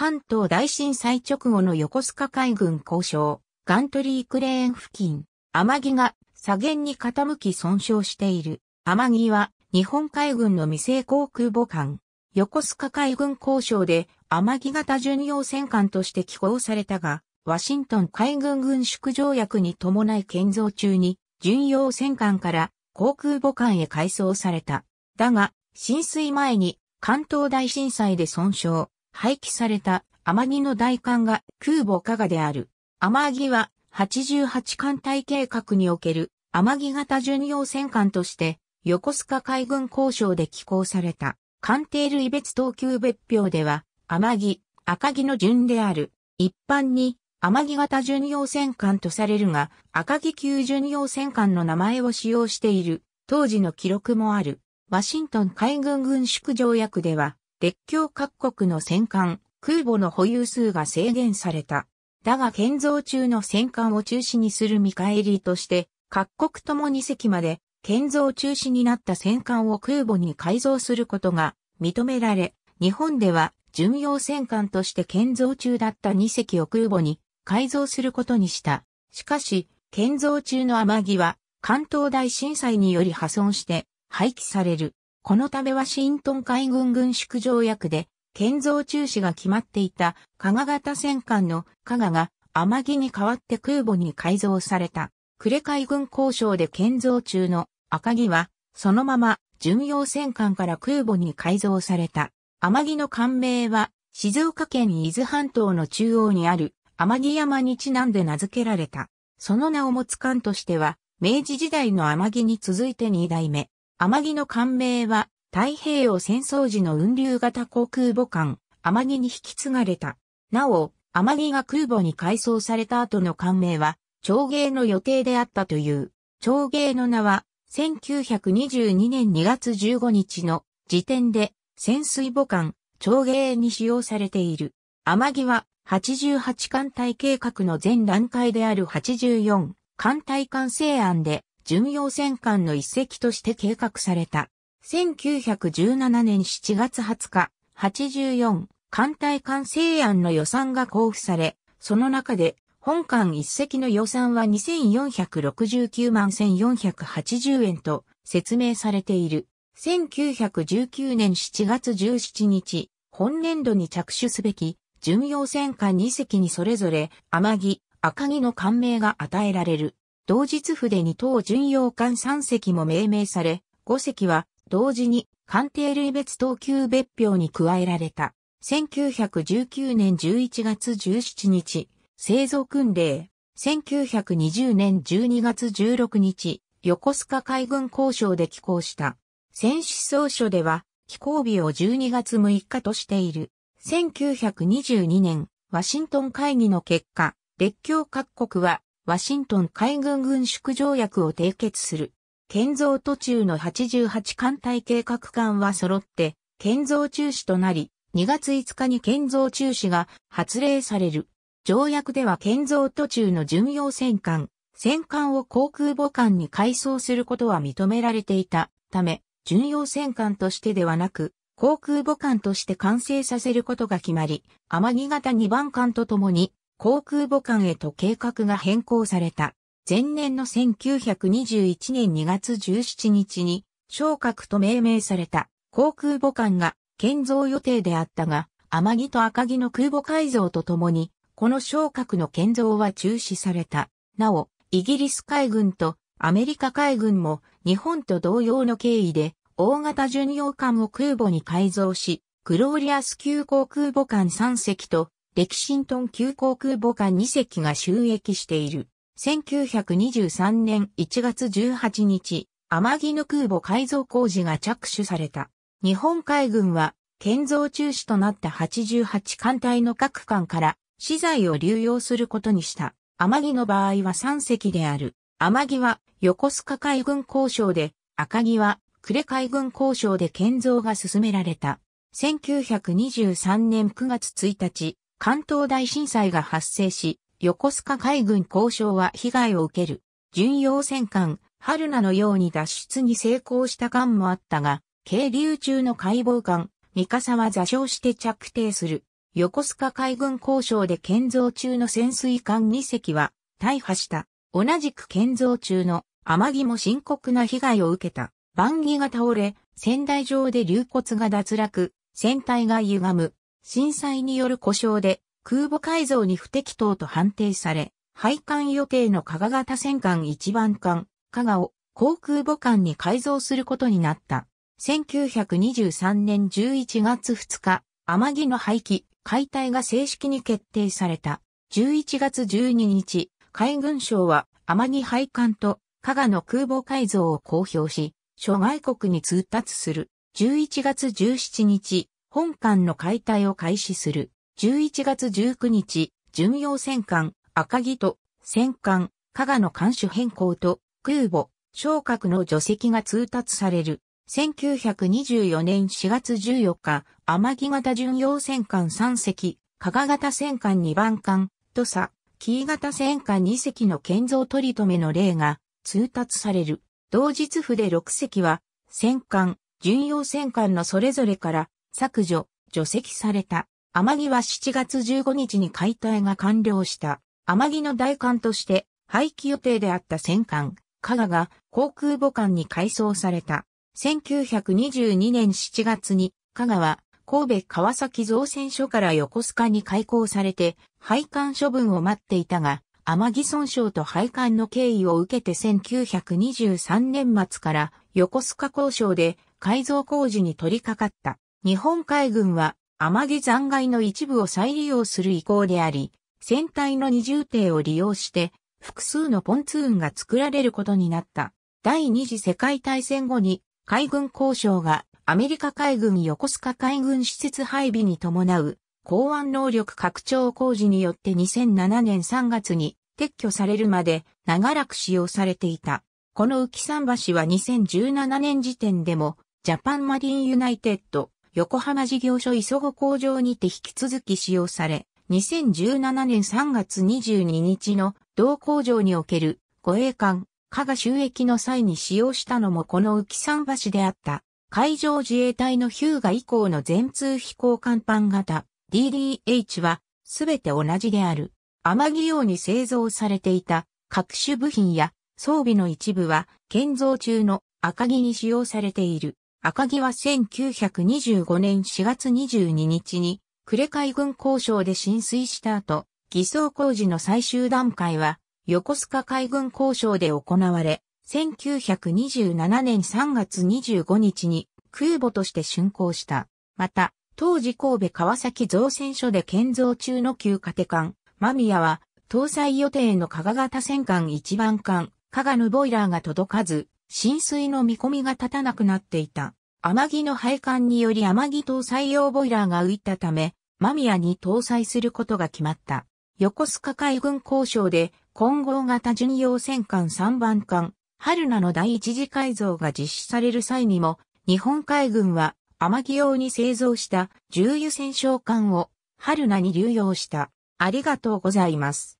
関東大震災直後の横須賀海軍交渉、ガントリークレーン付近、天城が左舷に傾き損傷している。天城は日本海軍の未成航空母艦、横須賀海軍交渉で天城型巡洋戦艦として寄港されたが、ワシントン海軍軍縮条約に伴い建造中に巡洋戦艦から航空母艦へ改装された。だが、浸水前に関東大震災で損傷、廃棄された天城の大艦が空母加賀である。天城は88艦隊計画における天城型巡洋戦艦として横須賀海軍交渉で寄港された艦艇類別等級別表では天城、赤城の順である。一般に天城型巡洋戦艦とされるが赤城級巡洋戦艦の名前を使用している当時の記録もある。ワシントン海軍軍縮条約では列強各国の戦艦、空母の保有数が制限された。だが建造中の戦艦を中止にする見返りとして、各国とも2隻まで建造中止になった戦艦を空母に改造することが認められ、日本では巡洋戦艦として建造中だった2隻を空母に改造することにした。しかし、建造中の天城は関東大震災により破損して廃棄される。このためワシントン海軍軍縮条約で、建造中止が決まっていた加賀型戦艦の加賀が天城に代わって空母に改造された。呉海軍交渉で建造中の赤城は、そのまま巡洋戦艦から空母に改造された。天城の艦名は、静岡県伊豆半島の中央にある天城山にちなんで名付けられた。その名を持つ艦としては、明治時代の天城に続いて2代目。天城の艦名は、太平洋戦争時の運流型航空母艦、天城に引き継がれた。なお、天城が空母に改装された後の艦名は、長芸の予定であったという。長芸の名は、1922年2月15日の時点で、潜水母艦、長芸に使用されている。天城は、88艦隊計画の全段階である84艦隊艦成案で、巡洋戦艦の一隻として計画された。1917年7月20日、84艦隊艦成案の予算が交付され、その中で本艦一隻の予算は2469万1480円と説明されている。1919年7月17日、本年度に着手すべき巡洋戦艦2隻にそれぞれ、天城、赤城の艦名が与えられる。同日府で2等巡洋艦3隻も命名され、5隻は同時に艦艇類別等級別表に加えられた。1919年11月17日、製造訓令。1920年12月16日、横須賀海軍交渉で寄港した。戦死総書では、寄港日を12月6日としている。1922年、ワシントン会議の結果、列強各国はワシントン海軍軍縮条約を締結する。建造途中の88艦隊計画艦は揃って、建造中止となり、2月5日に建造中止が発令される。条約では建造途中の巡洋戦艦、戦艦を航空母艦に改装することは認められていたため、巡洋戦艦としてではなく、航空母艦として完成させることが決まり、天城型2番艦とともに航空母艦へと計画が変更された。前年の1921年2月17日に、昇格と命名された航空母艦が建造予定であったが、天城と赤城の空母改造とともに、この昇格の建造は中止された。なお、イギリス海軍とアメリカ海軍も日本と同様の経緯で大型巡洋艦を空母に改造し、グローリアス級航空母艦3隻と歴シントン急航空母艦2隻が収益している。1923年1月18日、天城の空母改造工事が着手された。日本海軍は建造中止となった88艦隊の各艦から資材を流用することにした。天城の場合は3隻である。天城は横須賀海軍交渉で、赤城は呉海軍交渉で建造が進められた。1923年9月1日、関東大震災が発生し、横須賀海軍交渉は被害を受ける。巡洋戦艦、春菜のように脱出に成功した艦もあったが、係留中の解剖艦、三笠は座礁して着底する。横須賀海軍交渉で建造中の潜水艦2隻は大破した。同じく建造中の天城も深刻な被害を受けた。番木が倒れ、仙台上で流骨が脱落、船体が歪む。震災による故障で空母改造に不適当と判定され、配管予定の加賀型戦艦1番艦、加賀を航空母艦に改造することになった。1923年11月2日、天城の廃棄、解体が正式に決定された。11月12日、海軍省は天城廃艦と加賀の空母改造を公表し、諸外国に通達する。11月17日、本艦の解体を開始する。11月19日、巡洋戦艦、赤木と、戦艦、加賀の艦種変更と、空母、昇格の除籍が通達される。1924年4月14日、天城型巡洋戦艦3隻、加賀型戦艦2番艦、土佐、紀伊型戦艦2隻の建造取り留めの例が通達される。同日筆で6隻は、戦艦、巡洋戦艦のそれぞれから削除、除籍された。天城は7月15日に解体が完了した。天城の大官として廃棄予定であった戦艦、加賀が航空母艦に改装された。1922年7月に加賀は神戸川崎造船所から横須賀に開港されて廃艦処分を待っていたが、天城損傷と廃艦の経緯を受けて1923年末から横須賀交渉で改造工事に取り掛かった。日本海軍は天城残骸の一部を再利用する意向であり、船体の二重艇を利用して複数のポンツーンが作られることになった。第二次世界大戦後に海軍交渉がアメリカ海軍横須賀海軍施設配備に伴う港湾能力拡張工事によって2007年3月に撤去されるまで長らく使用されていた。この浮き桟橋は2017年時点でもジャパンマリンユナイテッド横浜事業所磯子工場にて引き続き使用され、2017年3月22日の同工場における護衛艦、加賀収益の際に使用したのもこの浮桟橋であった。海上自衛隊のヒューガ以降の全通飛行甲板型 DDH はすべて同じである。天城用に製造されていた各種部品や装備の一部は建造中の赤木に使用されている。赤木は1925年4月22日に、呉海軍交渉で浸水した後、偽装工事の最終段階は、横須賀海軍交渉で行われ、1927年3月25日に空母として竣工した。また、当時神戸川崎造船所で建造中の旧家庭艦、間宮は、搭載予定の加賀型戦艦一番艦、加賀のボイラーが届かず、浸水の見込みが立たなくなっていた。天城の配管により天城搭載用ボイラーが浮いたため、間宮に搭載することが決まった。横須賀海軍交渉で混合型巡洋戦艦3番艦、春菜の第一次改造が実施される際にも、日本海軍は天城用に製造した重油戦勝艦を春菜に流用した。ありがとうございます。